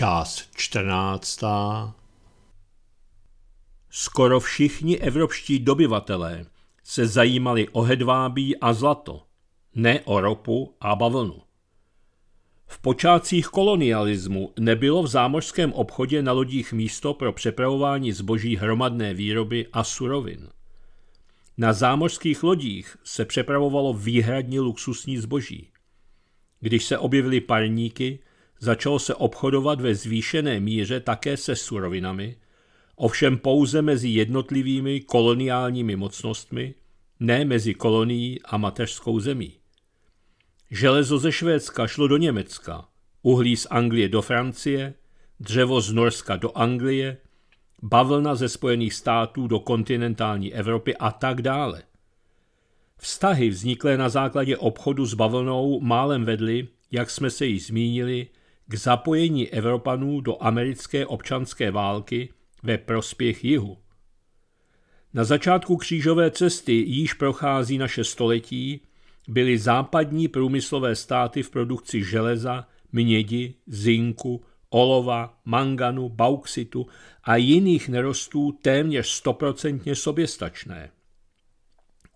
Část čtrnáctá Skoro všichni evropští dobyvatelé se zajímali o hedvábí a zlato, ne o ropu a bavlnu. V počátcích kolonialismu nebylo v zámořském obchodě na lodích místo pro přepravování zboží hromadné výroby a surovin. Na zámořských lodích se přepravovalo výhradně luxusní zboží. Když se objevily parníky, Začalo se obchodovat ve zvýšené míře také se surovinami, ovšem pouze mezi jednotlivými koloniálními mocnostmi, ne mezi kolonií a mateřskou zemí. Železo ze Švédska šlo do Německa, uhlí z Anglie do Francie, dřevo z Norska do Anglie, bavlna ze Spojených států do kontinentální Evropy a tak dále. Vztahy vzniklé na základě obchodu s bavlnou málem vedly, jak jsme se již zmínili, k zapojení Evropanů do americké občanské války ve prospěch jihu. Na začátku křížové cesty již prochází naše století, byly západní průmyslové státy v produkci železa, mědi, zinku, olova, manganu, bauxitu a jiných nerostů téměř stoprocentně soběstačné.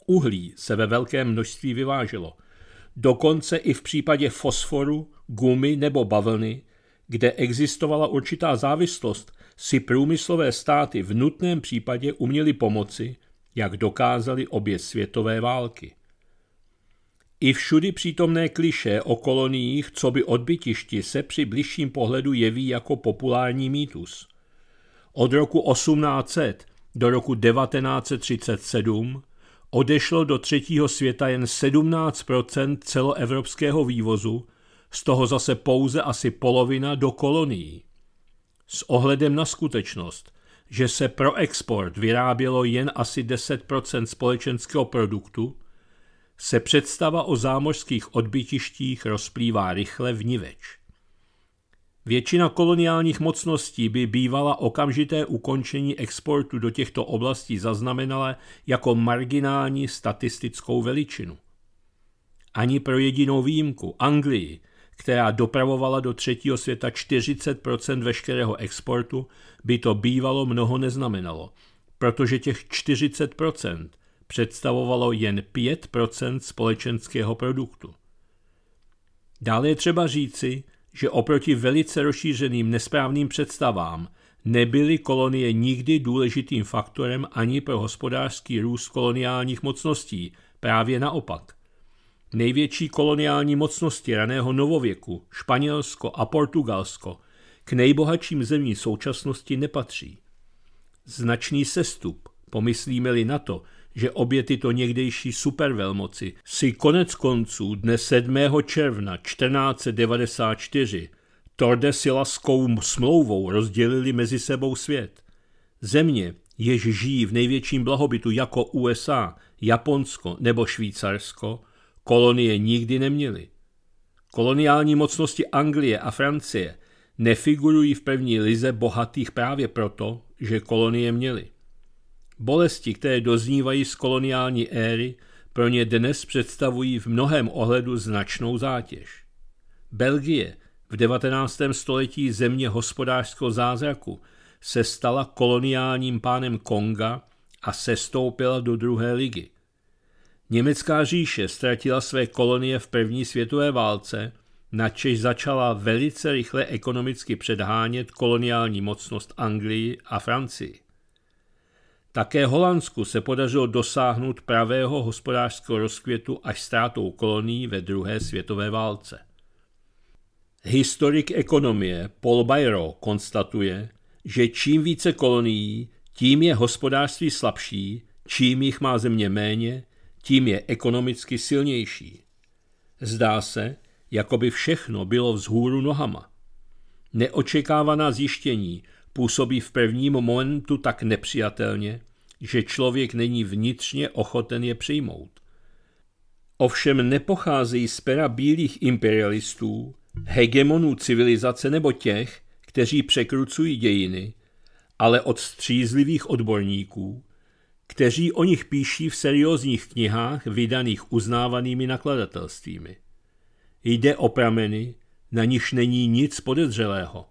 Uhlí se ve velkém množství vyváželo – dokonce i v případě fosforu, gumy nebo bavlny, kde existovala určitá závislost, si průmyslové státy v nutném případě uměly pomoci, jak dokázali obě světové války. I všudy přítomné kliše o koloniích, co by odbytišti, se při bližším pohledu jeví jako populární mýtus. Od roku 1800 do roku 1937 odešlo do třetího světa jen 17 celoevropského vývozu, z toho zase pouze asi polovina do kolonií. S ohledem na skutečnost, že se pro export vyrábělo jen asi 10 společenského produktu, se představa o zámořských odbytištích rozplývá rychle vniveč. Většina koloniálních mocností by bývala okamžité ukončení exportu do těchto oblastí zaznamenala jako marginální statistickou veličinu. Ani pro jedinou výjimku, Anglii, která dopravovala do třetího světa 40 veškerého exportu, by to bývalo mnoho neznamenalo, protože těch 40 představovalo jen 5 společenského produktu. Dále je třeba říci, že oproti velice rozšířeným nesprávným představám nebyly kolonie nikdy důležitým faktorem ani pro hospodářský růst koloniálních mocností, právě naopak. Největší koloniální mocnosti raného novověku, Španělsko a Portugalsko, k nejbohatším zemím současnosti nepatří. Značný sestup, pomyslíme-li na to, že obě tyto někdejší supervelmoci si konec konců dne 7. června 1494 Tordesilaskou smlouvou rozdělili mezi sebou svět. Země, jež žijí v největším blahobytu jako USA, Japonsko nebo Švýcarsko, kolonie nikdy neměly. Koloniální mocnosti Anglie a Francie nefigurují v první lize bohatých právě proto, že kolonie měly. Bolesti, které doznívají z koloniální éry, pro ně dnes představují v mnohem ohledu značnou zátěž. Belgie v 19. století země hospodářského zázraku se stala koloniálním pánem Konga a sestoupila do druhé ligy. Německá říše ztratila své kolonie v první světové válce, načež začala velice rychle ekonomicky předhánět koloniální mocnost Anglii a Francii. Také Holandsku se podařilo dosáhnout pravého hospodářského rozkvětu až ztrátou kolonií ve druhé světové válce. Historik ekonomie Paul Bayro konstatuje, že čím více kolonií, tím je hospodářství slabší, čím jich má země méně, tím je ekonomicky silnější. Zdá se, jako by všechno bylo vzhůru nohama. Neočekávaná zjištění působí v prvním momentu tak nepřijatelně, že člověk není vnitřně ochoten je přijmout. Ovšem nepocházejí z pera bílých imperialistů, hegemonů civilizace nebo těch, kteří překrucují dějiny, ale od střízlivých odborníků, kteří o nich píší v seriózních knihách vydaných uznávanými nakladatelstvími. Jde o prameny, na nich není nic podezřelého.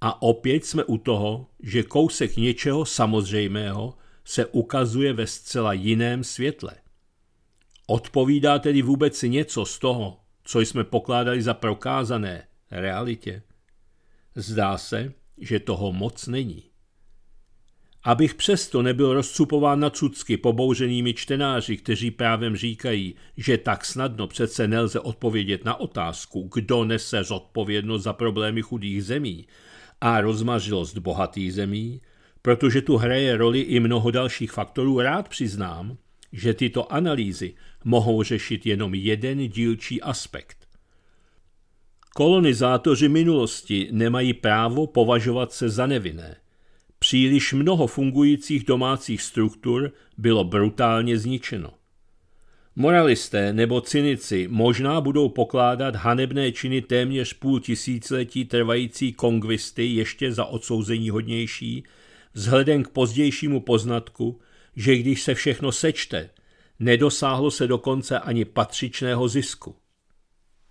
A opět jsme u toho, že kousek něčeho samozřejmého se ukazuje ve zcela jiném světle. Odpovídá tedy vůbec něco z toho, co jsme pokládali za prokázané realitě? Zdá se, že toho moc není. Abych přesto nebyl rozcupován na cucky pobouřenými čtenáři, kteří právem říkají, že tak snadno přece nelze odpovědět na otázku, kdo nese zodpovědnost za problémy chudých zemí a rozmařilost bohatých zemí, Protože tu hraje roli i mnoho dalších faktorů, rád přiznám, že tyto analýzy mohou řešit jenom jeden dílčí aspekt. Kolonizátoři minulosti nemají právo považovat se za nevinné. Příliš mnoho fungujících domácích struktur bylo brutálně zničeno. Moralisté nebo cynici možná budou pokládat hanebné činy téměř půl tisíciletí trvající kongvisty ještě za odsouzení hodnější vzhledem k pozdějšímu poznatku, že když se všechno sečte, nedosáhlo se dokonce ani patřičného zisku.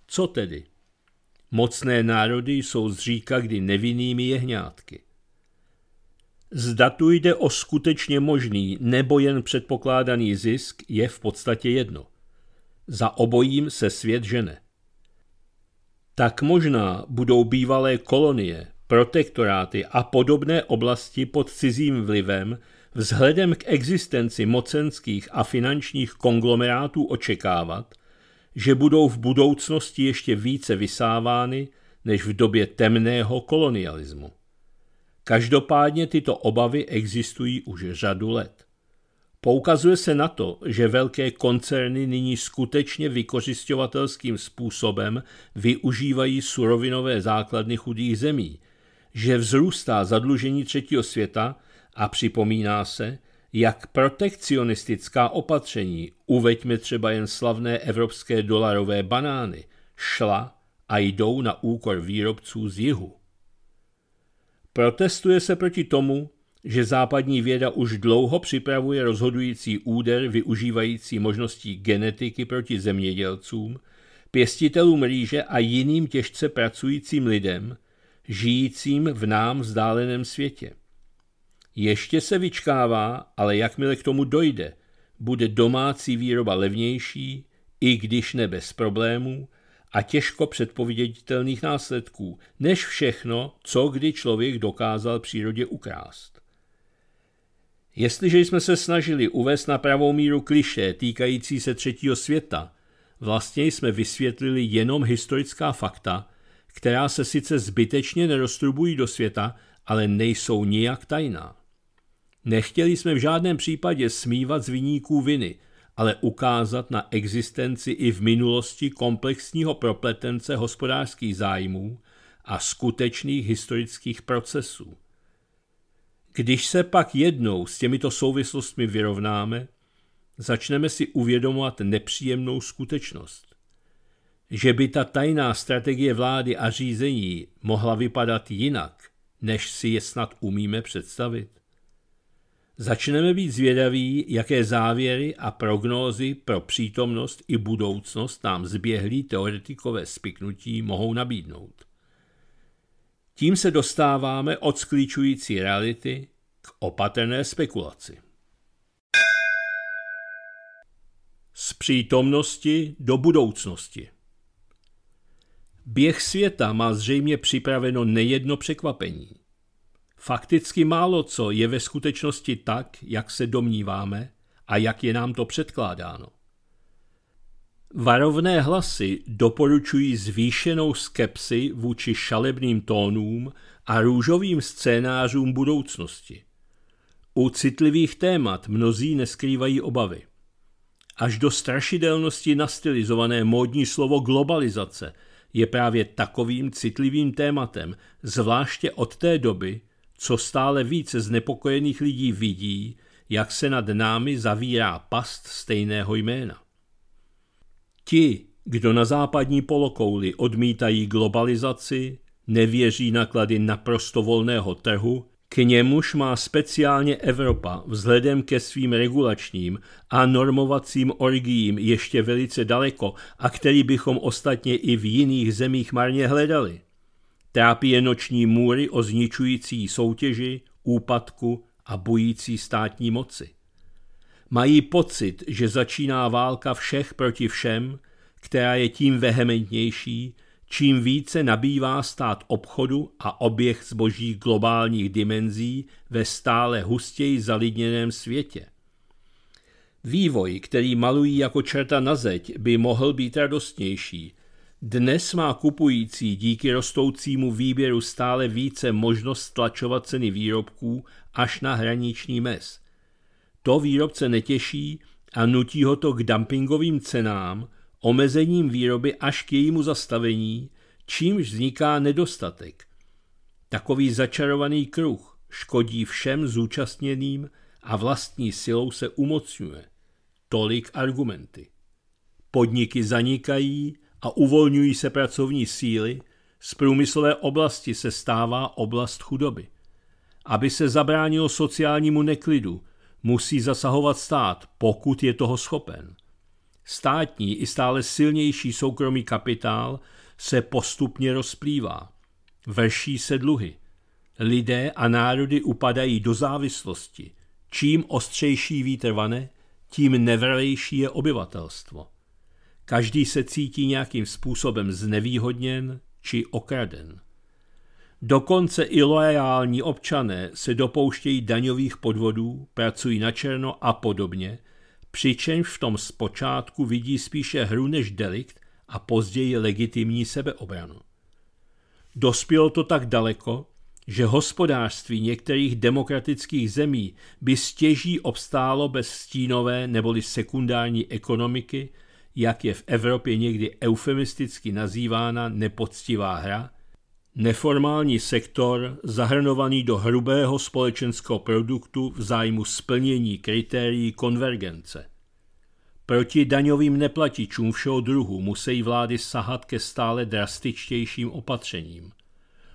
Co tedy? Mocné národy jsou zříka kdy nevinnými jehňátky. Zda tu jde o skutečně možný nebo jen předpokládaný zisk, je v podstatě jedno. Za obojím se svět žene. Tak možná budou bývalé kolonie protektoráty a podobné oblasti pod cizím vlivem vzhledem k existenci mocenských a finančních konglomerátů očekávat, že budou v budoucnosti ještě více vysávány než v době temného kolonialismu. Každopádně tyto obavy existují už řadu let. Poukazuje se na to, že velké koncerny nyní skutečně vykořišťovatelským způsobem využívají surovinové základny chudých zemí – že vzrůstá zadlužení třetího světa a připomíná se, jak protekcionistická opatření, uveďme třeba jen slavné evropské dolarové banány, šla a jdou na úkor výrobců z jihu. Protestuje se proti tomu, že západní věda už dlouho připravuje rozhodující úder využívající možností genetiky proti zemědělcům, pěstitelům rýže a jiným těžce pracujícím lidem, žijícím v nám vzdáleném světě. Ještě se vyčkává, ale jakmile k tomu dojde, bude domácí výroba levnější, i když ne bez problémů a těžko předpověditelných následků, než všechno, co kdy člověk dokázal přírodě ukrást. Jestliže jsme se snažili uvést na pravou míru kliše týkající se třetího světa, vlastně jsme vysvětlili jenom historická fakta, která se sice zbytečně neroztrubují do světa, ale nejsou nijak tajná. Nechtěli jsme v žádném případě smívat z viníků viny, ale ukázat na existenci i v minulosti komplexního propletence hospodářských zájmů a skutečných historických procesů. Když se pak jednou s těmito souvislostmi vyrovnáme, začneme si uvědomovat nepříjemnou skutečnost že by ta tajná strategie vlády a řízení mohla vypadat jinak, než si je snad umíme představit? Začneme být zvědaví, jaké závěry a prognózy pro přítomnost i budoucnost nám zběhlí teoretikové spiknutí mohou nabídnout. Tím se dostáváme od sklíčující reality k opatrné spekulaci. Z přítomnosti do budoucnosti. Běh světa má zřejmě připraveno nejedno překvapení. Fakticky málo co je ve skutečnosti tak, jak se domníváme a jak je nám to předkládáno. Varovné hlasy doporučují zvýšenou skepsi vůči šalebným tónům a růžovým scénářům budoucnosti. U citlivých témat mnozí neskrývají obavy. Až do strašidelnosti nastylizované módní slovo globalizace – je právě takovým citlivým tématem, zvláště od té doby, co stále více znepokojených lidí vidí, jak se nad námi zavírá past stejného jména. Ti, kdo na západní polokouli odmítají globalizaci, nevěří naklady naprosto volného trhu k němuž má speciálně Evropa vzhledem ke svým regulačním a normovacím orgiím ještě velice daleko a který bychom ostatně i v jiných zemích marně hledali. Trápí je noční můry o zničující soutěži, úpadku a bující státní moci. Mají pocit, že začíná válka všech proti všem, která je tím vehementnější, čím více nabývá stát obchodu a oběh zboží globálních dimenzí ve stále hustěji zalidněném světě. Vývoj, který malují jako čerta na zeď, by mohl být radostnější. Dnes má kupující díky rostoucímu výběru stále více možnost tlačovat ceny výrobků až na hraniční mez. To výrobce netěší a nutí ho to k dumpingovým cenám, omezením výroby až k jejímu zastavení, čímž vzniká nedostatek. Takový začarovaný kruh škodí všem zúčastněným a vlastní silou se umocňuje. Tolik argumenty. Podniky zanikají a uvolňují se pracovní síly, z průmyslové oblasti se stává oblast chudoby. Aby se zabránilo sociálnímu neklidu, musí zasahovat stát, pokud je toho schopen. Státní i stále silnější soukromý kapitál se postupně rozplývá. Vrší se dluhy. Lidé a národy upadají do závislosti. Čím ostřejší vítr vane, tím nevrlejší je obyvatelstvo. Každý se cítí nějakým způsobem znevýhodněn či okraden. Dokonce i loajální občané se dopouštějí daňových podvodů, pracují na černo a podobně – přičemž v tom zpočátku vidí spíše hru než delikt a později legitimní sebeobranu. Dospělo to tak daleko, že hospodářství některých demokratických zemí by stěží obstálo bez stínové neboli sekundární ekonomiky, jak je v Evropě někdy eufemisticky nazývána nepoctivá hra, Neformální sektor zahrnovaný do hrubého společenského produktu v zájmu splnění kritérií konvergence. Proti daňovým neplatičům všeho druhu musí vlády sahat ke stále drastičtějším opatřením.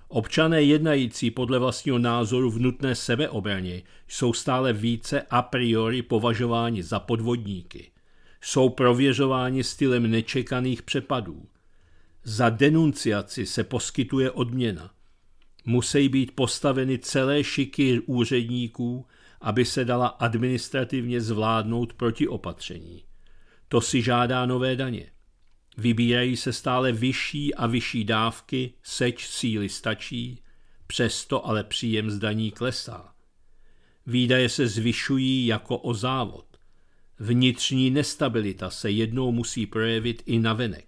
Občané jednající podle vlastního názoru v nutné sebeobraně jsou stále více a priori považováni za podvodníky. Jsou prověřováni stylem nečekaných přepadů – za denunciaci se poskytuje odměna. Musí být postaveny celé šiky úředníků, aby se dala administrativně zvládnout protiopatření. To si žádá nové daně. Vybírají se stále vyšší a vyšší dávky, seč síly stačí, přesto ale příjem z daní klesá. Výdaje se zvyšují jako o závod. Vnitřní nestabilita se jednou musí projevit i navenek.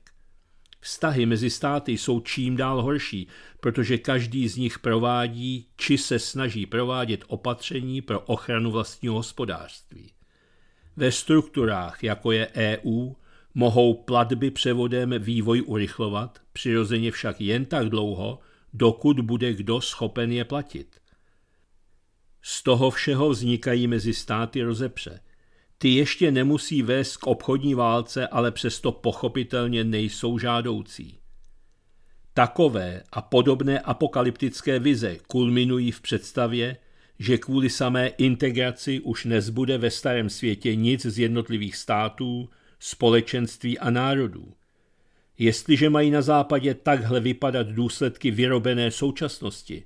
Vztahy mezi státy jsou čím dál horší, protože každý z nich provádí či se snaží provádět opatření pro ochranu vlastního hospodářství. Ve strukturách, jako je EU, mohou platby převodem vývoj urychlovat, přirozeně však jen tak dlouho, dokud bude kdo schopen je platit. Z toho všeho vznikají mezi státy rozepře – ty ještě nemusí vést k obchodní válce, ale přesto pochopitelně nejsou žádoucí. Takové a podobné apokalyptické vize kulminují v představě, že kvůli samé integraci už nezbude ve starém světě nic z jednotlivých států, společenství a národů. Jestliže mají na západě takhle vypadat důsledky vyrobené současnosti,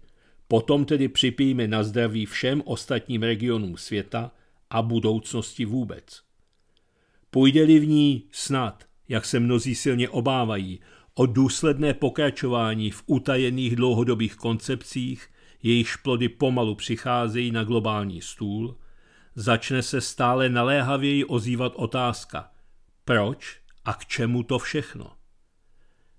potom tedy připijme na zdraví všem ostatním regionům světa, a budoucnosti vůbec. Půjde-li v ní snad, jak se mnozí silně obávají, o důsledné pokračování v utajených dlouhodobých koncepcích, jejichž plody pomalu přicházejí na globální stůl, začne se stále naléhavěji ozývat otázka proč a k čemu to všechno.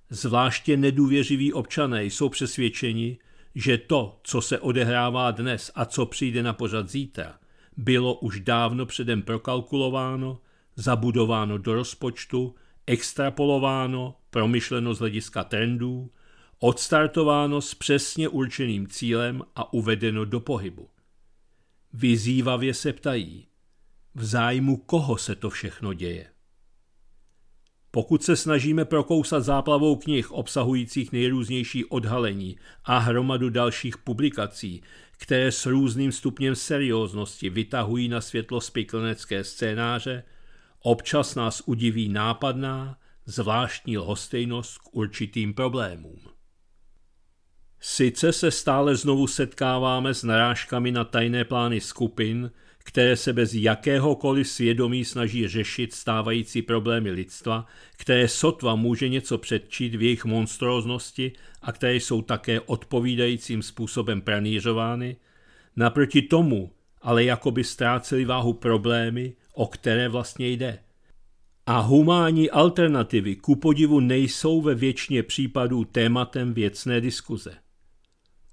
Zvláště nedůvěřiví občané jsou přesvědčeni, že to, co se odehrává dnes a co přijde na pořad zítra, bylo už dávno předem prokalkulováno, zabudováno do rozpočtu, extrapolováno, promyšleno z hlediska trendů, odstartováno s přesně určeným cílem a uvedeno do pohybu. Vyzývavě se ptají, v zájmu koho se to všechno děje. Pokud se snažíme prokousat záplavou knih obsahujících nejrůznější odhalení a hromadu dalších publikací, které s různým stupněm serióznosti vytahují na světlo spiklenecké scénáře, občas nás udiví nápadná, zvláštní lhostejnost k určitým problémům. Sice se stále znovu setkáváme s narážkami na tajné plány skupin, které se bez jakéhokoliv svědomí snaží řešit stávající problémy lidstva, které sotva může něco předčít v jejich monstróznosti a které jsou také odpovídajícím způsobem pranířovány, naproti tomu ale jakoby ztráceli váhu problémy, o které vlastně jde. A humánní alternativy ku podivu nejsou ve většině případů tématem věcné diskuze.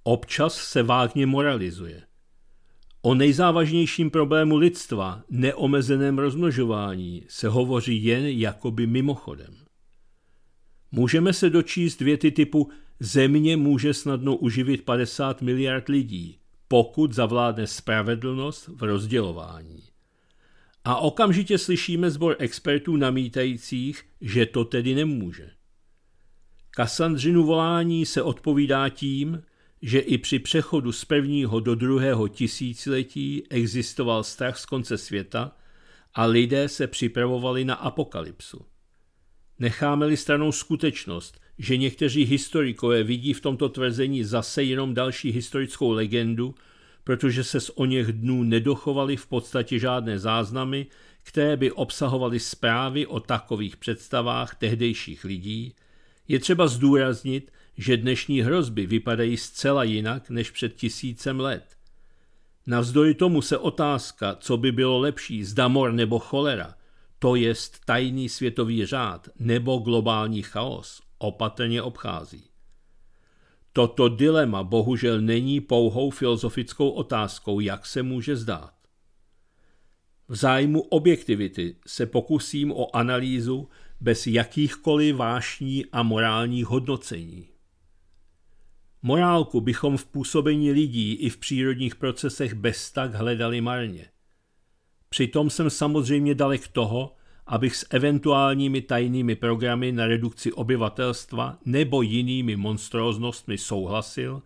Občas se vágně moralizuje – O nejzávažnějším problému lidstva, neomezeném rozmnožování, se hovoří jen jakoby mimochodem. Můžeme se dočíst věty typu země může snadno uživit 50 miliard lidí, pokud zavládne spravedlnost v rozdělování. A okamžitě slyšíme zbor expertů namítajících, že to tedy nemůže. Kassandřinu volání se odpovídá tím, že i při přechodu z prvního do druhého tisíciletí existoval strach z konce světa a lidé se připravovali na apokalypsu. Necháme-li stranou skutečnost, že někteří historikové vidí v tomto tvrzení zase jenom další historickou legendu, protože se z o něch dnů nedochovaly v podstatě žádné záznamy, které by obsahovaly zprávy o takových představách tehdejších lidí, je třeba zdůraznit, že dnešní hrozby vypadají zcela jinak než před tisícem let. Navzdory tomu se otázka, co by bylo lepší, zda mor nebo cholera, to jest tajný světový řád nebo globální chaos, opatrně obchází. Toto dilema bohužel není pouhou filozofickou otázkou, jak se může zdát. V zájmu objektivity se pokusím o analýzu bez jakýchkoliv vášní a morálních hodnocení. Morálku bychom v působení lidí i v přírodních procesech bez tak hledali marně. Přitom jsem samozřejmě dalek toho, abych s eventuálními tajnými programy na redukci obyvatelstva nebo jinými monstróznostmi souhlasil,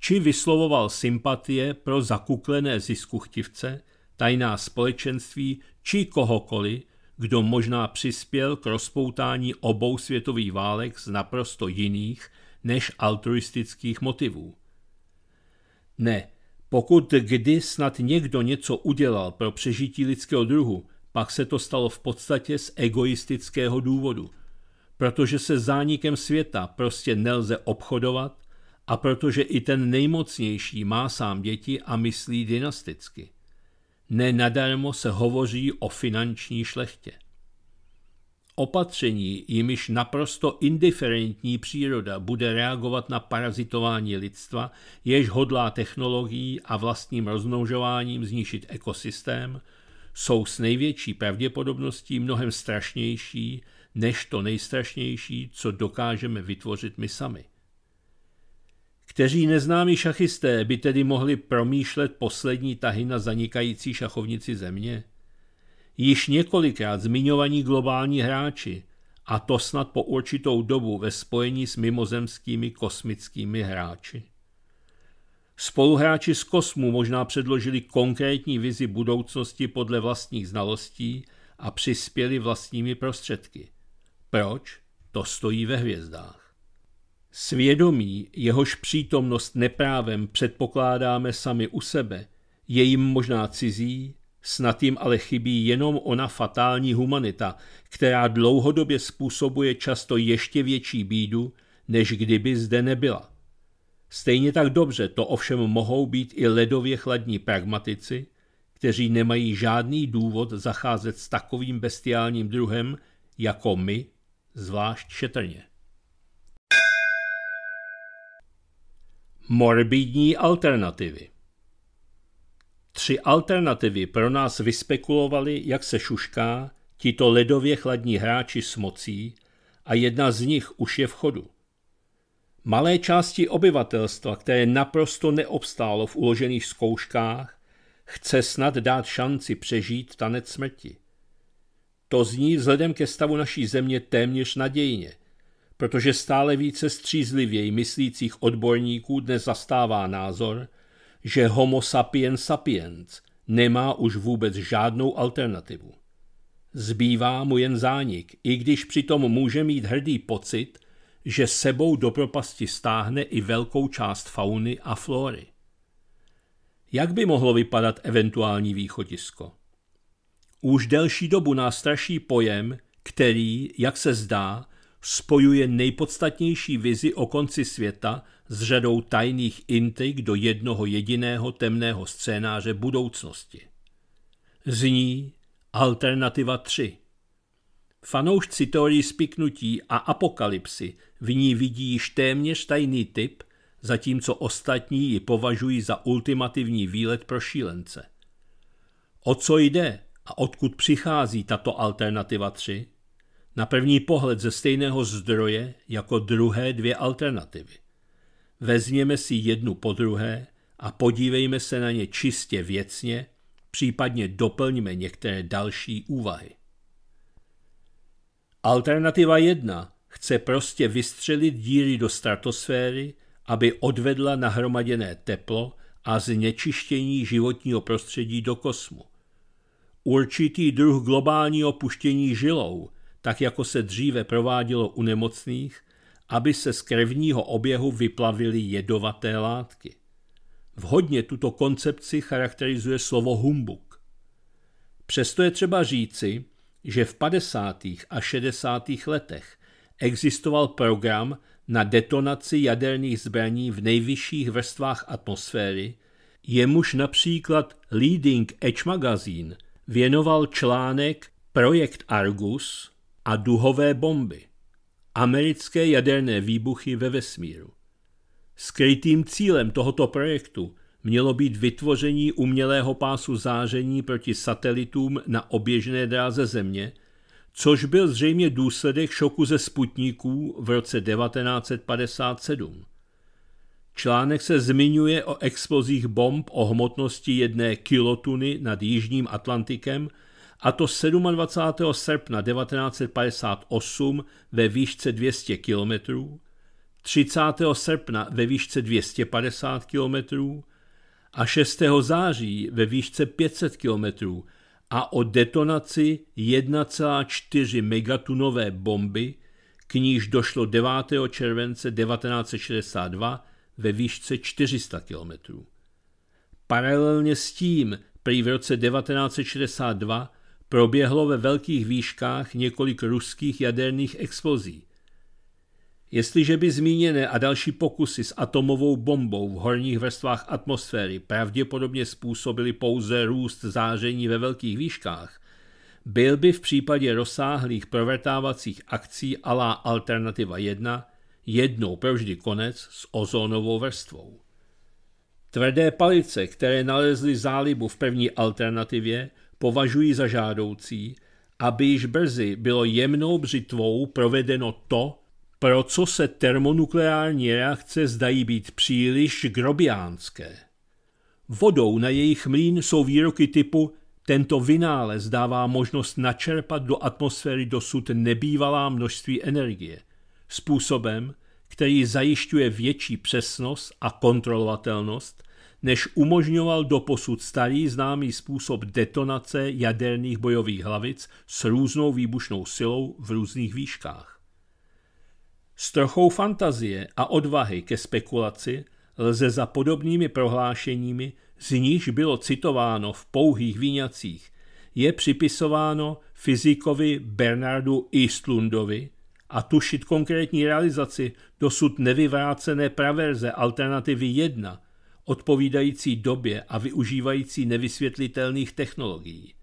či vyslovoval sympatie pro zakuklené ziskuchtivce, tajná společenství či kohokoliv, kdo možná přispěl k rozpoutání obou světových válek z naprosto jiných než altruistických motivů. Ne, pokud kdy snad někdo něco udělal pro přežití lidského druhu, pak se to stalo v podstatě z egoistického důvodu, protože se zánikem světa prostě nelze obchodovat a protože i ten nejmocnější má sám děti a myslí dynasticky. Nenadarmo se hovoří o finanční šlechtě. Opatření, jimiž naprosto indiferentní příroda bude reagovat na parazitování lidstva, jež hodlá technologií a vlastním roznoužováním zničit ekosystém, jsou s největší pravděpodobností mnohem strašnější než to nejstrašnější, co dokážeme vytvořit my sami. Kteří neznámí šachisté by tedy mohli promýšlet poslední tahy na zanikající šachovnici země? již několikrát zmiňovaní globální hráči, a to snad po určitou dobu ve spojení s mimozemskými kosmickými hráči. Spoluhráči z kosmu možná předložili konkrétní vizi budoucnosti podle vlastních znalostí a přispěli vlastními prostředky. Proč? To stojí ve hvězdách. Svědomí, jehož přítomnost neprávem předpokládáme sami u sebe, je jim možná cizí, Snad jim ale chybí jenom ona fatální humanita, která dlouhodobě způsobuje často ještě větší bídu, než kdyby zde nebyla. Stejně tak dobře to ovšem mohou být i ledově chladní pragmatici, kteří nemají žádný důvod zacházet s takovým bestiálním druhem jako my, zvlášť šetrně. Morbidní alternativy Tři alternativy pro nás vyspekulovali, jak se šušká, tito ledově chladní hráči s mocí a jedna z nich už je v chodu. Malé části obyvatelstva, které naprosto neobstálo v uložených zkouškách, chce snad dát šanci přežít tanec smrti. To zní vzhledem ke stavu naší země téměř nadějně, protože stále více střízlivěji myslících odborníků dnes zastává názor, že homo sapiens sapiens nemá už vůbec žádnou alternativu. Zbývá mu jen zánik, i když přitom může mít hrdý pocit, že sebou do propasti stáhne i velkou část fauny a flory. Jak by mohlo vypadat eventuální východisko? Už delší dobu nás straší pojem, který, jak se zdá, spojuje nejpodstatnější vizi o konci světa s řadou tajných intrik do jednoho jediného temného scénáře budoucnosti. Zní Alternativa 3. Fanoušci teorii spiknutí a apokalypsy v ní vidí již téměř tajný typ, zatímco ostatní ji považují za ultimativní výlet pro šílence. O co jde a odkud přichází tato alternativa 3? Na první pohled ze stejného zdroje jako druhé dvě alternativy. Vezměme si jednu po druhé a podívejme se na ně čistě věcně, případně doplňme některé další úvahy. Alternativa 1 chce prostě vystřelit díry do stratosféry, aby odvedla nahromaděné teplo a znečištění životního prostředí do kosmu. Určitý druh globálního puštění žilou, tak jako se dříve provádělo u nemocných, aby se z krevního oběhu vyplavily jedovaté látky. Vhodně tuto koncepci charakterizuje slovo humbuk. Přesto je třeba říci, že v 50. a 60. letech existoval program na detonaci jaderných zbraní v nejvyšších vrstvách atmosféry, jemuž například Leading Edge magazín věnoval článek Projekt Argus a duhové bomby americké jaderné výbuchy ve vesmíru. Skrytým cílem tohoto projektu mělo být vytvoření umělého pásu záření proti satelitům na oběžné dráze Země, což byl zřejmě důsledek šoku ze sputníků v roce 1957. Článek se zmiňuje o explozích bomb o hmotnosti jedné kilotuny nad Jižním Atlantikem – a to 27. srpna 1958 ve výšce 200 km, 30. srpna ve výšce 250 km a 6. září ve výšce 500 km a o detonaci 1,4 megatunové bomby, k níž došlo 9. července 1962 ve výšce 400 km. Paralelně s tím prý v roce 1962 proběhlo ve velkých výškách několik ruských jaderných explozí. Jestliže by zmíněné a další pokusy s atomovou bombou v horních vrstvách atmosféry pravděpodobně způsobily pouze růst záření ve velkých výškách, byl by v případě rozsáhlých provrtávacích akcí alá Alternativa 1 jednou provždy konec s ozónovou vrstvou. Tvrdé palice, které nalezly zálibu v první alternativě, považuji za žádoucí, aby již brzy bylo jemnou břitvou provedeno to, pro co se termonukleární reakce zdají být příliš grobiánské. Vodou na jejich mlín jsou výroky typu tento vynález dává možnost načerpat do atmosféry dosud nebývalá množství energie, způsobem, který zajišťuje větší přesnost a kontrolovatelnost než umožňoval doposud starý známý způsob detonace jaderných bojových hlavic s různou výbušnou silou v různých výškách. S trochou fantazie a odvahy ke spekulaci lze za podobnými prohlášeními, z níž bylo citováno v pouhých výňacích, je připisováno fyzikovi Bernardu Eastlundovi a tušit konkrétní realizaci dosud nevyvrácené praverze alternativy 1 odpovídající době a využívající nevysvětlitelných technologií.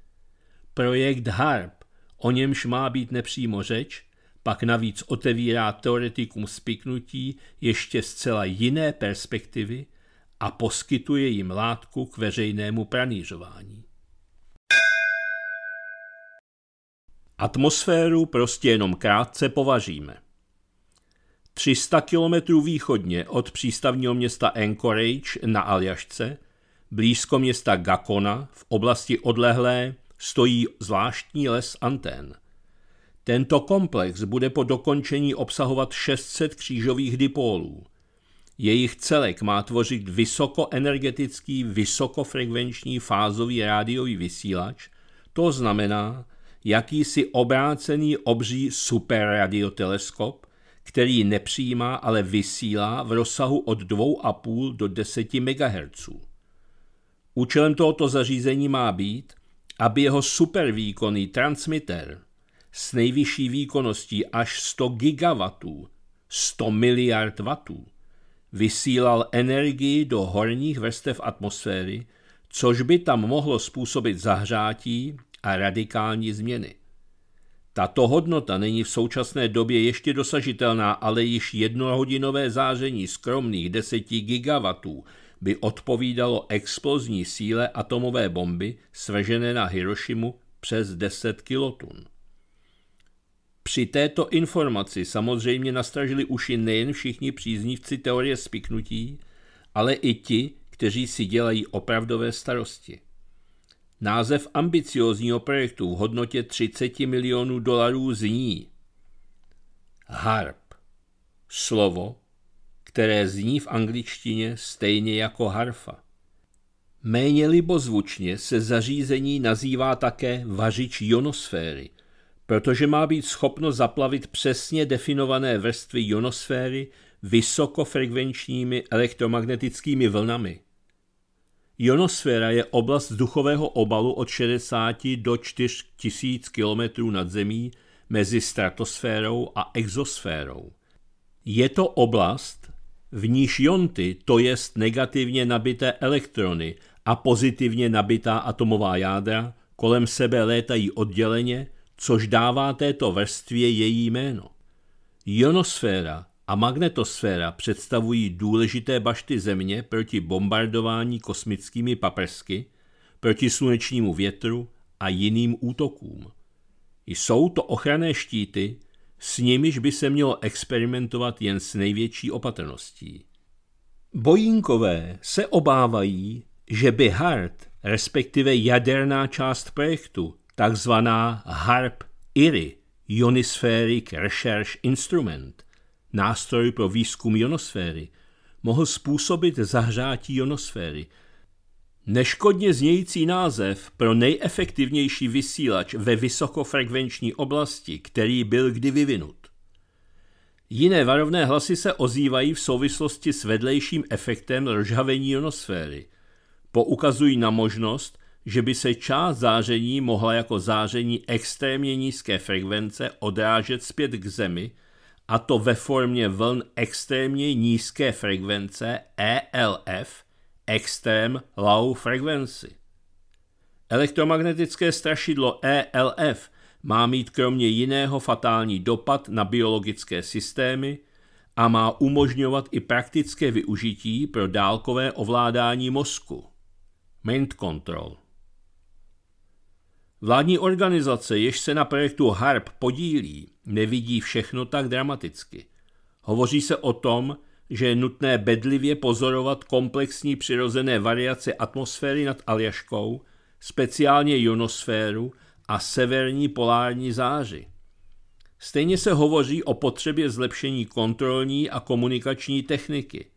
Projekt HARP, o němž má být nepřímo řeč, pak navíc otevírá teoretikům spiknutí ještě zcela jiné perspektivy a poskytuje jim látku k veřejnému pranířování. Atmosféru prostě jenom krátce považíme. 300 kilometrů východně od přístavního města Anchorage na Aljašce, blízko města Gakona v oblasti odlehlé, stojí zvláštní les antén. Tento komplex bude po dokončení obsahovat 600 křížových dipólů. Jejich celek má tvořit vysokoenergetický, vysokofrekvenční fázový rádiový vysílač, to znamená jakýsi obrácený obří superradioteleskop, který nepřijímá, ale vysílá v rozsahu od 2,5 do 10 MHz. Účelem tohoto zařízení má být, aby jeho supervýkonný transmitter s nejvyšší výkonností až 100 GW, 100 miliard watů, vysílal energii do horních vrstev atmosféry, což by tam mohlo způsobit zahřátí a radikální změny. Tato hodnota není v současné době ještě dosažitelná, ale již jednohodinové záření skromných 10 gigawatů by odpovídalo explozní síle atomové bomby svržené na Hirošimu přes 10 kilotun. Při této informaci samozřejmě nastražili uši nejen všichni příznivci teorie spiknutí, ale i ti, kteří si dělají opravdové starosti. Název ambiciózního projektu v hodnotě 30 milionů dolarů zní HARP. Slovo, které zní v angličtině stejně jako harfa. Méně libozvučně se zařízení nazývá také vařič ionosféry, protože má být schopno zaplavit přesně definované vrstvy ionosféry vysokofrekvenčními elektromagnetickými vlnami. Ionosféra je oblast vzduchového obalu od 60 do 4 000 km nad zemí mezi stratosférou a exosférou. Je to oblast, v níž jonty, to jest negativně nabité elektrony a pozitivně nabitá atomová jádra, kolem sebe létají odděleně, což dává této vrstvě její jméno. Ionosféra a magnetosféra představují důležité bašty Země proti bombardování kosmickými paprsky, proti slunečnímu větru a jiným útokům. Jsou to ochranné štíty, s nimiž by se mělo experimentovat jen s největší opatrností. Bojínkové se obávají, že by HART, respektive jaderná část projektu, takzvaná HARP-IRI, Ionispheric Research Instrument, nástroj pro výzkum ionosféry, mohl způsobit zahřátí ionosféry. Neškodně znějící název pro nejefektivnější vysílač ve vysokofrekvenční oblasti, který byl kdy vyvinut. Jiné varovné hlasy se ozývají v souvislosti s vedlejším efektem rozhavení ionosféry. Poukazují na možnost, že by se část záření mohla jako záření extrémně nízké frekvence odrážet zpět k Zemi – a to ve formě vln extrémně nízké frekvence ELF, Extreme Low Frequency. Elektromagnetické strašidlo ELF má mít kromě jiného fatální dopad na biologické systémy a má umožňovat i praktické využití pro dálkové ovládání mozku. Mind Control Vládní organizace, jež se na projektu HARP podílí, nevidí všechno tak dramaticky. Hovoří se o tom, že je nutné bedlivě pozorovat komplexní přirozené variace atmosféry nad Aljaškou, speciálně ionosféru a severní polární záři. Stejně se hovoří o potřebě zlepšení kontrolní a komunikační techniky.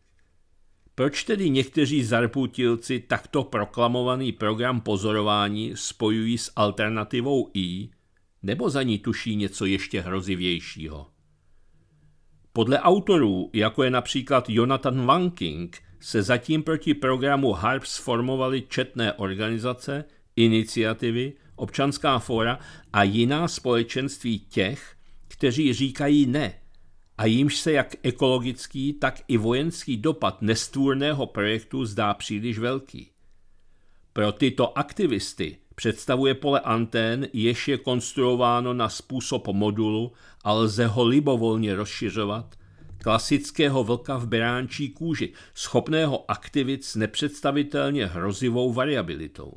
Proč tedy někteří zarputilci takto proklamovaný program pozorování spojují s alternativou I, nebo za ní tuší něco ještě hrozivějšího? Podle autorů, jako je například Jonathan Wanking, se zatím proti programu HARP sformovaly četné organizace, iniciativy, občanská fora a jiná společenství těch, kteří říkají ne a jimž se jak ekologický, tak i vojenský dopad nestvůrného projektu zdá příliš velký. Pro tyto aktivisty Představuje pole antén, jež je konstruováno na způsob modulu a lze ho libovolně rozšiřovat, klasického vlka v beránčí kůži, schopného aktivit s nepředstavitelně hrozivou variabilitou.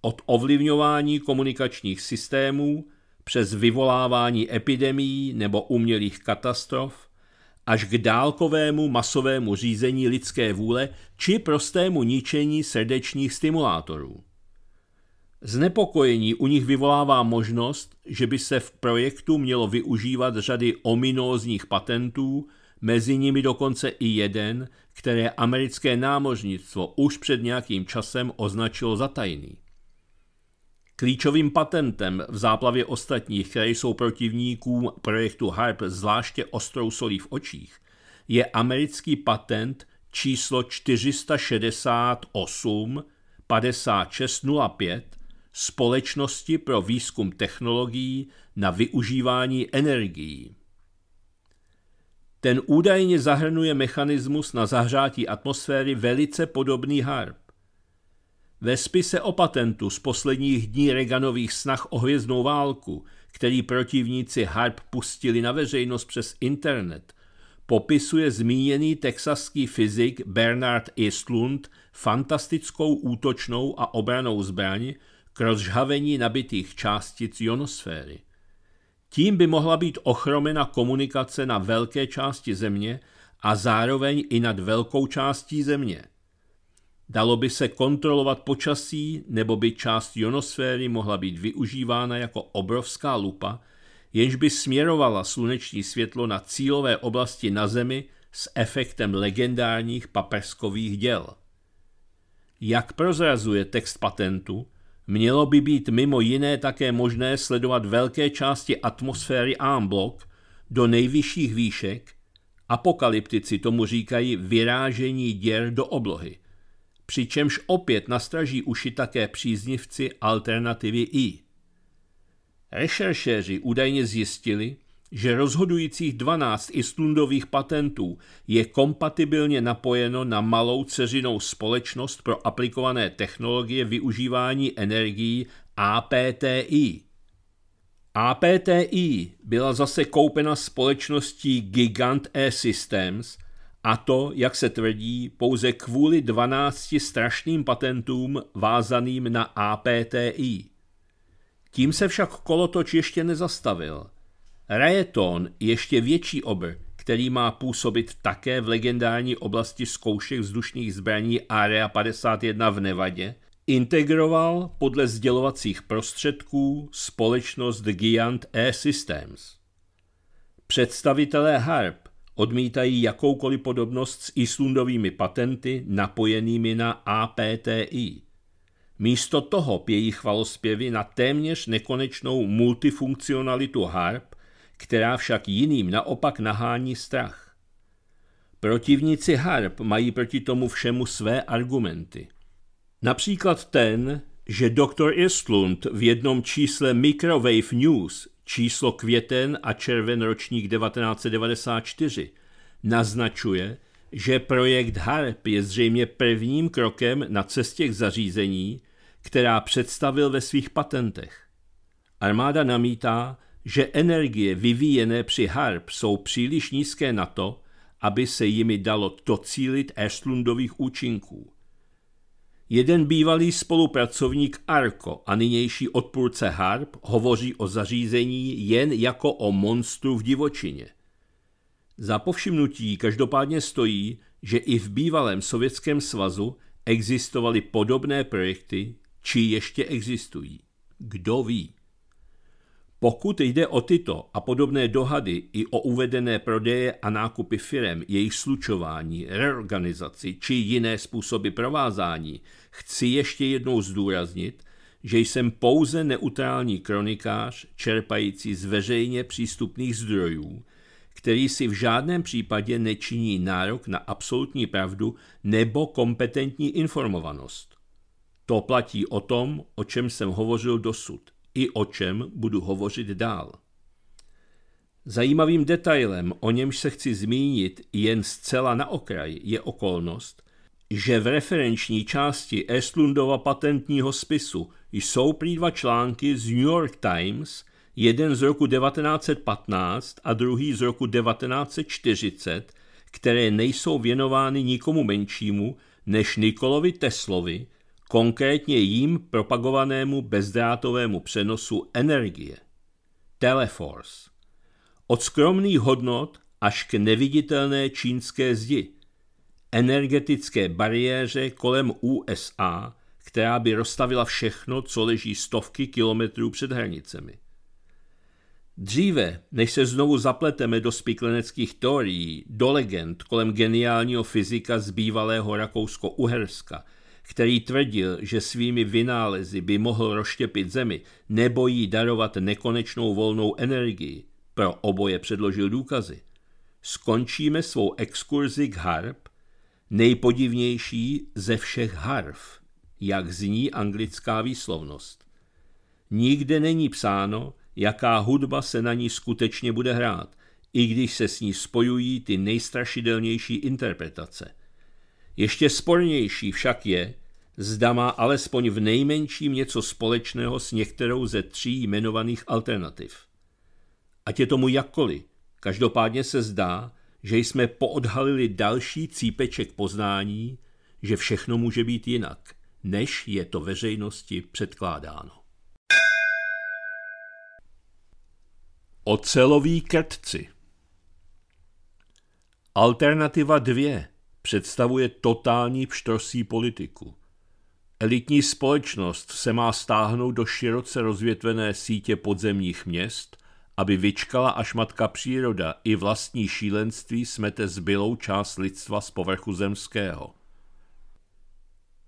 Od ovlivňování komunikačních systémů přes vyvolávání epidemií nebo umělých katastrof až k dálkovému masovému řízení lidské vůle či prostému ničení srdečních stimulátorů. Znepokojení u nich vyvolává možnost, že by se v projektu mělo využívat řady ominózních patentů, mezi nimi dokonce i jeden, které americké námořnictvo už před nějakým časem označilo za tajný. Klíčovým patentem v záplavě ostatních, které jsou protivníkům projektu HARP zvláště ostrou solí v očích, je americký patent číslo 468 5605 Společnosti pro výzkum technologií na využívání energií. Ten údajně zahrnuje mechanismus na zahřátí atmosféry velice podobný HARP. Ve spise o patentu z posledních dní Reganových snah o hvězdnou válku, který protivníci HARP pustili na veřejnost přes internet, popisuje zmíněný texaský fyzik Bernard Eastlund fantastickou útočnou a obranou zbraň, k rozžhavení nabitých částic ionosféry. Tím by mohla být ochromena komunikace na velké části země a zároveň i nad velkou částí země. Dalo by se kontrolovat počasí, nebo by část ionosféry mohla být využívána jako obrovská lupa, jenž by směrovala sluneční světlo na cílové oblasti na Zemi s efektem legendárních paprskových děl. Jak prozrazuje text patentu, Mělo by být mimo jiné také možné sledovat velké části atmosféry Amblok do nejvyšších výšek, apokalyptici tomu říkají vyrážení děr do oblohy, přičemž opět nastraží uši také příznivci alternativy I. Rešeršéři údajně zjistili, že rozhodujících 12 Istlundových patentů je kompatibilně napojeno na malou ceřinou společnost pro aplikované technologie využívání energií APTI. APTI byla zase koupena společností Gigant E-Systems a to, jak se tvrdí, pouze kvůli 12 strašným patentům vázaným na APTI. Tím se však kolotoč ještě nezastavil – Rajeton ještě větší obr, který má působit také v legendární oblasti zkoušek vzdušných zbraní Area 51 v Nevadě, integroval podle sdělovacích prostředků společnost Giant Air Systems. Představitelé HARP odmítají jakoukoliv podobnost s islundovými patenty napojenými na APTI. Místo toho pějí chvalospěvy na téměř nekonečnou multifunkcionalitu HARP která však jiným naopak nahání strach. Protivníci harp mají proti tomu všemu své argumenty. Například ten, že dr. Istlund v jednom čísle Microwave News číslo květen a červen ročník 1994 naznačuje, že projekt HARP je zřejmě prvním krokem na cestě k zařízení, která představil ve svých patentech. Armáda namítá, že energie vyvíjené při HARP jsou příliš nízké na to, aby se jimi dalo docílit Erstlundových účinků. Jeden bývalý spolupracovník Arko a nynější odpůrce HARP hovoří o zařízení jen jako o monstru v divočině. Za povšimnutí každopádně stojí, že i v bývalém Sovětském svazu existovaly podobné projekty, či ještě existují. Kdo ví? Pokud jde o tyto a podobné dohady i o uvedené prodeje a nákupy firem, jejich slučování, reorganizaci či jiné způsoby provázání, chci ještě jednou zdůraznit, že jsem pouze neutrální kronikář, čerpající z veřejně přístupných zdrojů, který si v žádném případě nečiní nárok na absolutní pravdu nebo kompetentní informovanost. To platí o tom, o čem jsem hovořil dosud i o čem budu hovořit dál. Zajímavým detailem, o němž se chci zmínit jen zcela na okraj, je okolnost, že v referenční části Estlundova patentního spisu jsou prý dva články z New York Times, jeden z roku 1915 a druhý z roku 1940, které nejsou věnovány nikomu menšímu než Nikolovi Teslovi, konkrétně jím propagovanému bezdrátovému přenosu energie, Teleforce, od skromných hodnot až k neviditelné čínské zdi, energetické bariéře kolem USA, která by rozstavila všechno, co leží stovky kilometrů před hranicemi. Dříve, než se znovu zapleteme do spikleneckých teorií, do legend kolem geniálního fyzika z bývalého Rakousko-Uherska – který tvrdil, že svými vynálezy by mohl roštěpit zemi nebo jí darovat nekonečnou volnou energii, pro oboje předložil důkazy. Skončíme svou exkurzi k harp, nejpodivnější ze všech harf, jak zní anglická výslovnost. Nikde není psáno, jaká hudba se na ní skutečně bude hrát, i když se s ní spojují ty nejstrašidelnější interpretace – ještě spornější však je, zda má alespoň v nejmenším něco společného s některou ze tří jmenovaných alternativ. Ať je tomu jakkoliv, každopádně se zdá, že jsme poodhalili další cípeček poznání, že všechno může být jinak, než je to veřejnosti předkládáno. Oceloví krtci Alternativa 2 představuje totální pštrosí politiku. Elitní společnost se má stáhnout do široce rozvětvené sítě podzemních měst, aby vyčkala, až matka příroda i vlastní šílenství smete zbylou část lidstva z povrchu zemského.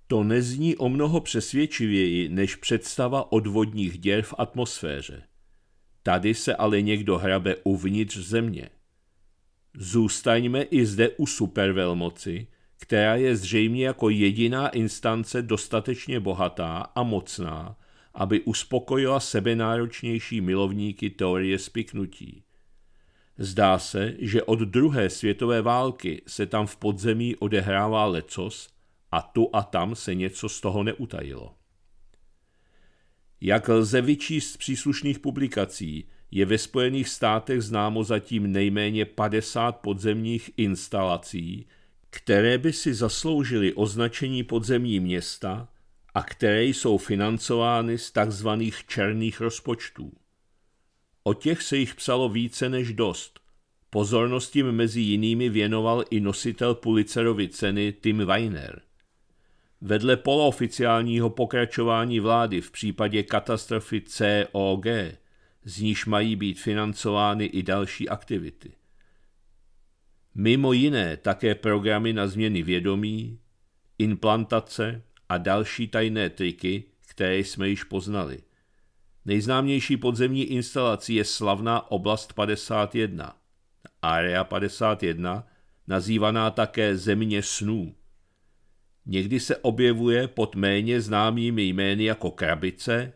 To nezní o mnoho přesvědčivěji než představa odvodních děr v atmosféře. Tady se ale někdo hrabe uvnitř země – Zůstaňme i zde u supervelmoci, která je zřejmě jako jediná instance dostatečně bohatá a mocná, aby uspokojila sebenáročnější milovníky teorie spiknutí. Zdá se, že od druhé světové války se tam v podzemí odehrává lecos a tu a tam se něco z toho neutajilo. Jak lze vyčíst z příslušných publikací, je ve Spojených státech známo zatím nejméně 50 podzemních instalací, které by si zasloužily označení podzemní města a které jsou financovány z tzv. černých rozpočtů. O těch se jich psalo více než dost. Pozornost jim mezi jinými věnoval i nositel Pulitzerovy ceny Tim Weiner. Vedle polooficiálního pokračování vlády v případě katastrofy COG – z níž mají být financovány i další aktivity. Mimo jiné také programy na změny vědomí, implantace a další tajné triky, které jsme již poznali. Nejznámější podzemní instalací je slavná oblast 51, Area 51, nazývaná také Země snů. Někdy se objevuje pod méně známými jmény jako Krabice,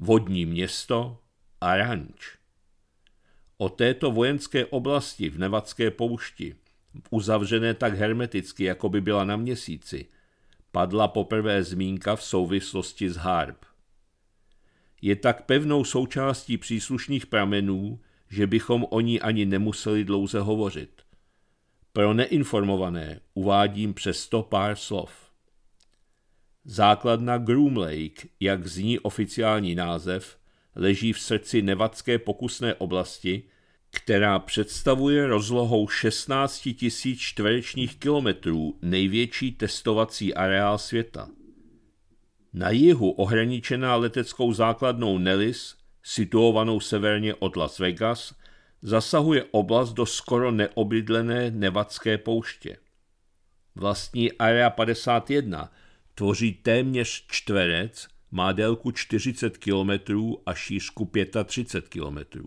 Vodní město Aranč. O této vojenské oblasti v Nevadské poušti, uzavřené tak hermeticky, jako by byla na měsíci, padla poprvé zmínka v souvislosti s Harp. Je tak pevnou součástí příslušných pramenů, že bychom o ní ani nemuseli dlouze hovořit. Pro neinformované uvádím přesto pár slov. Základna Groom Lake, jak zní oficiální název, leží v srdci nevadské pokusné oblasti, která představuje rozlohou 16 000 čtverečních kilometrů největší testovací areál světa. Na jihu ohraničená leteckou základnou Nellis, situovanou severně od Las Vegas, zasahuje oblast do skoro neobydlené nevadské pouště. Vlastní Area 51 tvoří téměř čtverec, má délku 40 km a šířku 35 km.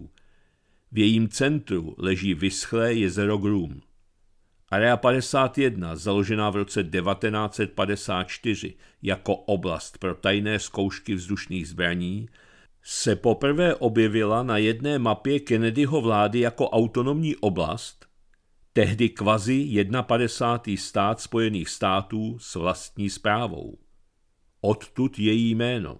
V jejím centru leží vyschlé jezero Grum. Area 51, založená v roce 1954 jako oblast pro tajné zkoušky vzdušných zbraní, se poprvé objevila na jedné mapě Kennedyho vlády jako autonomní oblast, tehdy kvazi 51. stát Spojených států s vlastní zprávou odtud její jméno.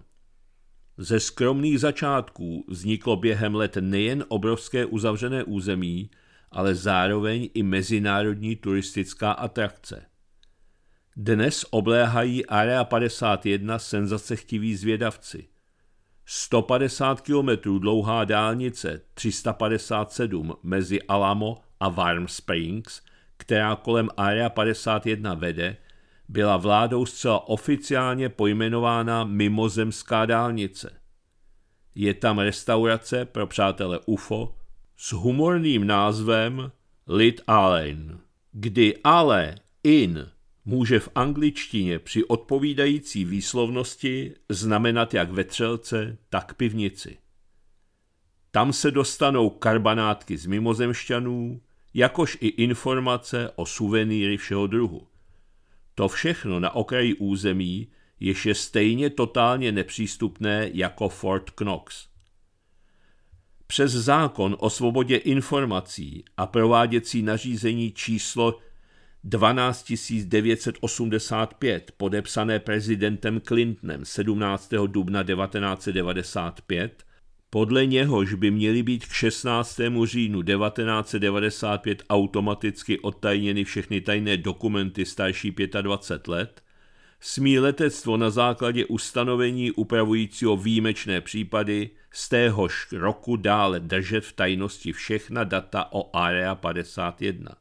Ze skromných začátků vzniklo během let nejen obrovské uzavřené území, ale zároveň i mezinárodní turistická atrakce. Dnes obléhají Area 51 senzacechtiví zvědavci. 150 km dlouhá dálnice 357 mezi Alamo a Warm Springs, která kolem Area 51 vede, byla vládou zcela oficiálně pojmenována Mimozemská dálnice. Je tam restaurace pro přátele UFO s humorným názvem Lit Allen, kdy ale in může v angličtině při odpovídající výslovnosti znamenat jak vetřelce, tak pivnici. Tam se dostanou karbanátky z mimozemšťanů, jakož i informace o suvenýry všeho druhu – to všechno na okraji území jež je stejně totálně nepřístupné jako Fort Knox. Přes zákon o svobodě informací a prováděcí nařízení číslo 12985, podepsané prezidentem Clintonem 17. dubna 1995, podle něhož by měly být k 16. říjnu 1995 automaticky odtajněny všechny tajné dokumenty starší 25 let, smí letectvo na základě ustanovení upravujícího výjimečné případy z téhož roku dále držet v tajnosti všechna data o Area 51.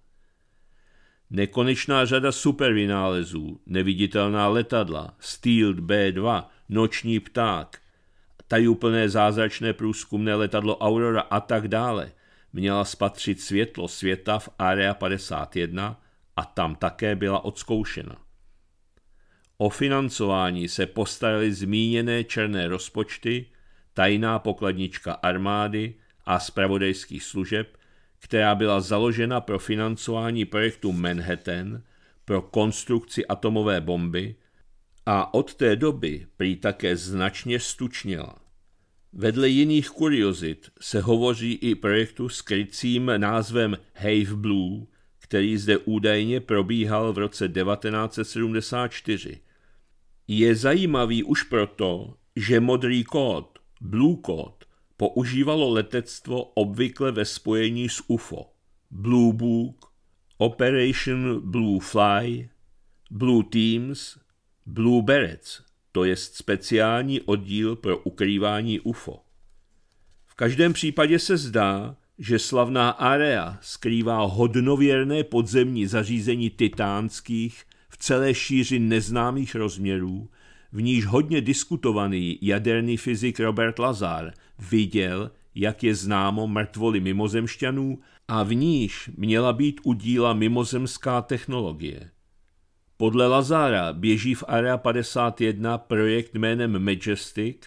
Nekonečná řada supervynálezů, neviditelná letadla, Steel B-2, noční pták – tajuplné zázračné průzkumné letadlo Aurora a tak dále. Měla spatřit světlo světa v Area 51 a tam také byla odzkoušena. O financování se postarali zmíněné černé rozpočty, tajná pokladnička armády a spravodajských služeb, která byla založena pro financování projektu Manhattan, pro konstrukci atomové bomby a od té doby prý také značně stučněla. Vedle jiných kuriozit se hovoří i projektu s krycím názvem Have Blue, který zde údajně probíhal v roce 1974. Je zajímavý už proto, že modrý kód, Blue kód, používalo letectvo obvykle ve spojení s UFO. Blue Book, Operation Blue Fly, Blue Teams – Blue Berets, to je speciální oddíl pro ukrývání UFO. V každém případě se zdá, že slavná area skrývá hodnověrné podzemní zařízení titánských v celé šíři neznámých rozměrů, v níž hodně diskutovaný jaderný fyzik Robert Lazar viděl, jak je známo, mrtvoli mimozemšťanů a v níž měla být udíla mimozemská technologie. Podle Lazara běží v Area 51 projekt jménem Majestic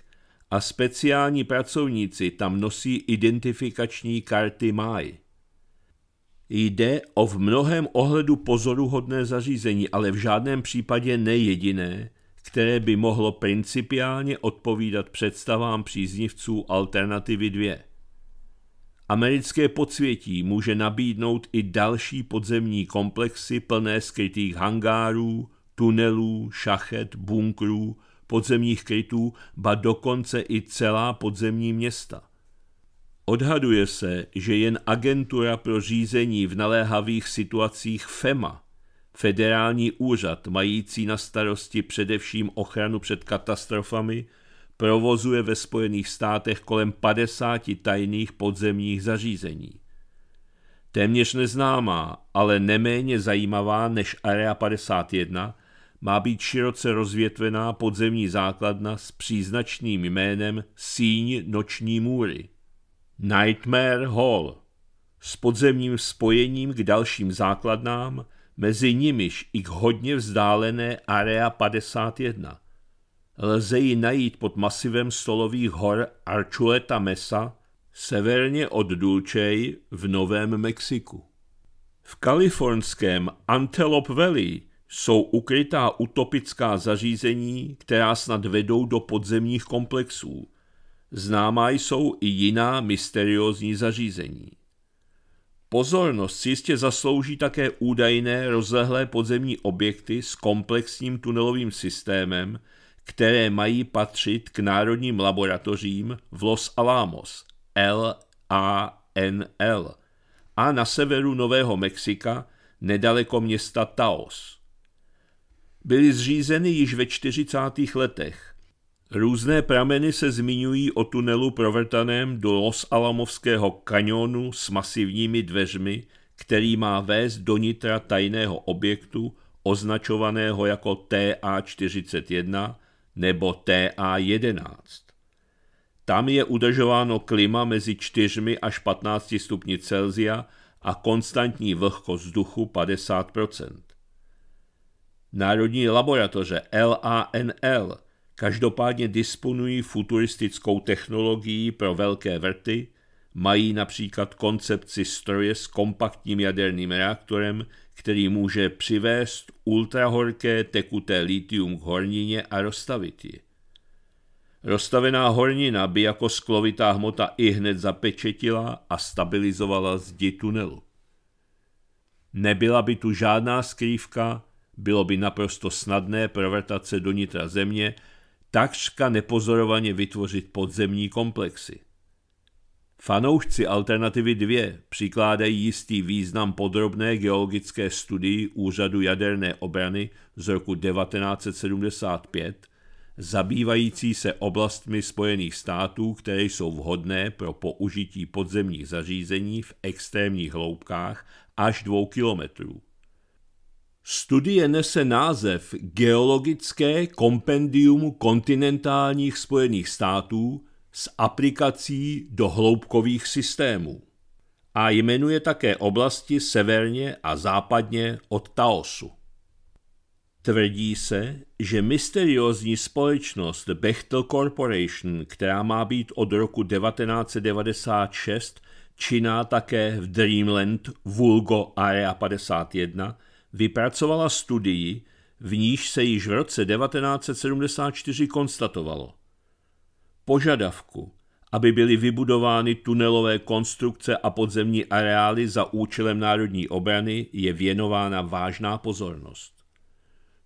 a speciální pracovníci tam nosí identifikační karty MAI. Jde o v mnohem ohledu pozoruhodné zařízení, ale v žádném případě nejediné, které by mohlo principiálně odpovídat představám příznivců alternativy 2. Americké podsvětí může nabídnout i další podzemní komplexy plné skrytých hangárů, tunelů, šachet, bunkrů, podzemních krytů, ba dokonce i celá podzemní města. Odhaduje se, že jen agentura pro řízení v naléhavých situacích FEMA, federální úřad mající na starosti především ochranu před katastrofami, provozuje ve Spojených státech kolem 50 tajných podzemních zařízení. Téměř neznámá, ale neméně zajímavá než Area 51, má být široce rozvětvená podzemní základna s příznačným jménem Síň noční můry. Nightmare Hall s podzemním spojením k dalším základnám, mezi nimiž i k hodně vzdálené Area 51, Lze ji najít pod masivem stolových hor Archuleta Mesa, severně od Dulcej v Novém Mexiku. V kalifornském Antelope Valley jsou ukrytá utopická zařízení, která snad vedou do podzemních komplexů. Známá jsou i jiná mysteriózní zařízení. Pozornost si jistě zaslouží také údajné rozlehlé podzemní objekty s komplexním tunelovým systémem, které mají patřit k národním laboratořím v Los Alamos, LANL, a na severu Nového Mexika, nedaleko města Taos. Byly zřízeny již ve 40. letech. Různé prameny se zmiňují o tunelu provrtaném do Los Alamovského kanionu s masivními dveřmi, který má vést do nitra tajného objektu označovaného jako TA-41 nebo TA11. Tam je udržováno klima mezi 4 až 15 stupni Celsia a konstantní vlhkost vzduchu 50 Národní laboratoře LANL každopádně disponují futuristickou technologií pro velké vrty, Mají například koncepci stroje s kompaktním jaderným reaktorem, který může přivést ultrahorké tekuté litium k hornině a rozstavit ji. Rozstavená hornina by jako sklovitá hmota i hned zapečetila a stabilizovala zdi tunelu. Nebyla by tu žádná skrývka, bylo by naprosto snadné provrtat se do nitra země, takřka nepozorovaně vytvořit podzemní komplexy. Fanoušci alternativy 2 přikládají jistý význam podrobné geologické studii Úřadu jaderné obrany z roku 1975, zabývající se oblastmi Spojených států, které jsou vhodné pro použití podzemních zařízení v extrémních hloubkách až 2 kilometrů. Studie nese název Geologické kompendium kontinentálních Spojených států s aplikací do hloubkových systémů a jmenuje také oblasti severně a západně od Taosu. Tvrdí se, že mysteriózní společnost Bechtel Corporation, která má být od roku 1996 činná také v Dreamland Vulgo Area 51, vypracovala studii, v níž se již v roce 1974 konstatovalo, požadavku, aby byly vybudovány tunelové konstrukce a podzemní areály za účelem národní obrany, je věnována vážná pozornost.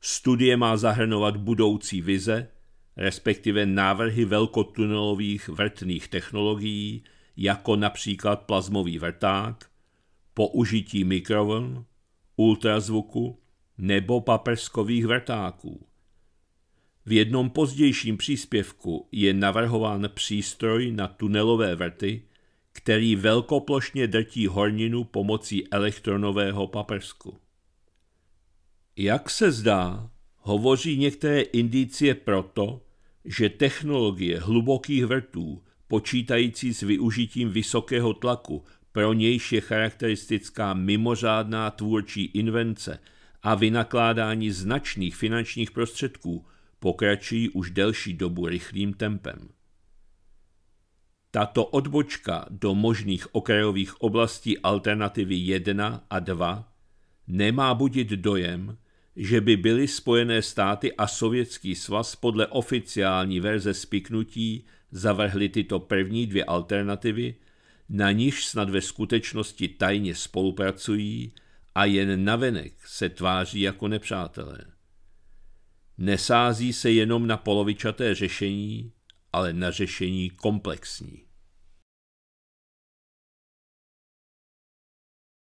Studie má zahrnovat budoucí vize, respektive návrhy velkotunelových vrtných technologií, jako například plazmový vrták, použití mikrovln, ultrazvuku nebo paprskových vrtáků v jednom pozdějším příspěvku je navrhován přístroj na tunelové vrty, který velkoplošně drtí horninu pomocí elektronového paprsku. Jak se zdá, hovoří některé indicie proto, že technologie hlubokých vrtů, počítající s využitím vysokého tlaku, pro nějž je charakteristická mimořádná tvůrčí invence a vynakládání značných finančních prostředků, pokračují už delší dobu rychlým tempem. Tato odbočka do možných okrajových oblastí alternativy 1 a 2 nemá budit dojem, že by byly Spojené státy a Sovětský svaz podle oficiální verze spiknutí zavrhly tyto první dvě alternativy, na níž snad ve skutečnosti tajně spolupracují a jen navenek se tváří jako nepřátelé. Nesází se jenom na polovičaté řešení, ale na řešení komplexní.